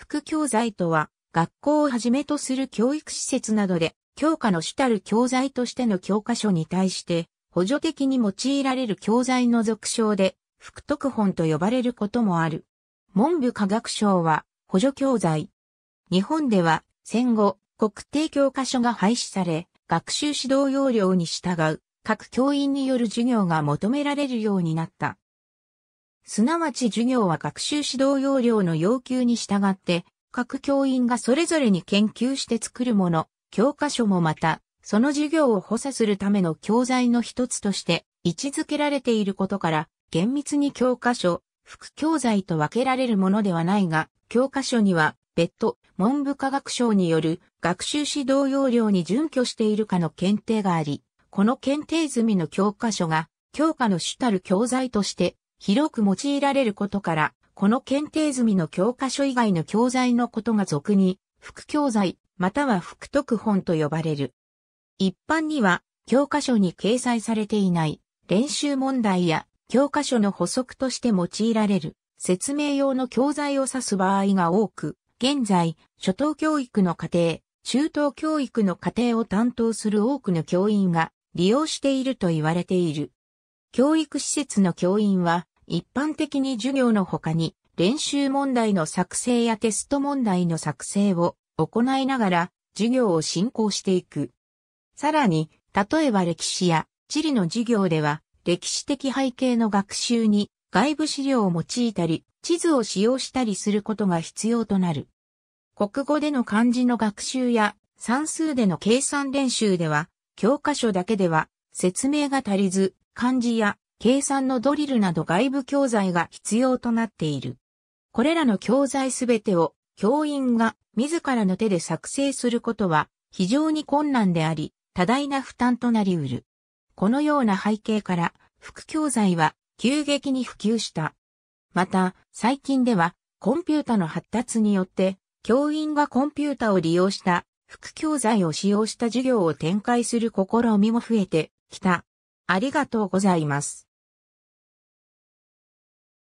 副教材とは、学校をはじめとする教育施設などで、教科の主たる教材としての教科書に対して、補助的に用いられる教材の俗称で、副特本と呼ばれることもある。文部科学省は、補助教材。日本では、戦後、国定教科書が廃止され、学習指導要領に従う、各教員による授業が求められるようになった。すなわち授業は学習指導要領の要求に従って、各教員がそれぞれに研究して作るもの、教科書もまた、その授業を補佐するための教材の一つとして位置づけられていることから、厳密に教科書、副教材と分けられるものではないが、教科書には別途文部科学省による学習指導要領に準拠しているかの検定があり、この検定済みの教科書が教科の主たる教材として広く用いられることから、この検定済みの教科書以外の教材のことが俗に、副教材、または副特本と呼ばれる。一般には、教科書に掲載されていない練習問題や教科書の補足として用いられる説明用の教材を指す場合が多く、現在、初等教育の過程、中等教育の過程を担当する多くの教員が利用していると言われている。教育施設の教員は、一般的に授業の他に練習問題の作成やテスト問題の作成を行いながら授業を進行していく。さらに、例えば歴史や地理の授業では歴史的背景の学習に外部資料を用いたり地図を使用したりすることが必要となる。国語での漢字の学習や算数での計算練習では教科書だけでは説明が足りず漢字や計算のドリルなど外部教材が必要となっている。これらの教材すべてを教員が自らの手で作成することは非常に困難であり、多大な負担となり得る。このような背景から、副教材は急激に普及した。また、最近では、コンピュータの発達によって、教員がコンピュータを利用した副教材を使用した授業を展開する試みも増えてきた。ありがとうございます。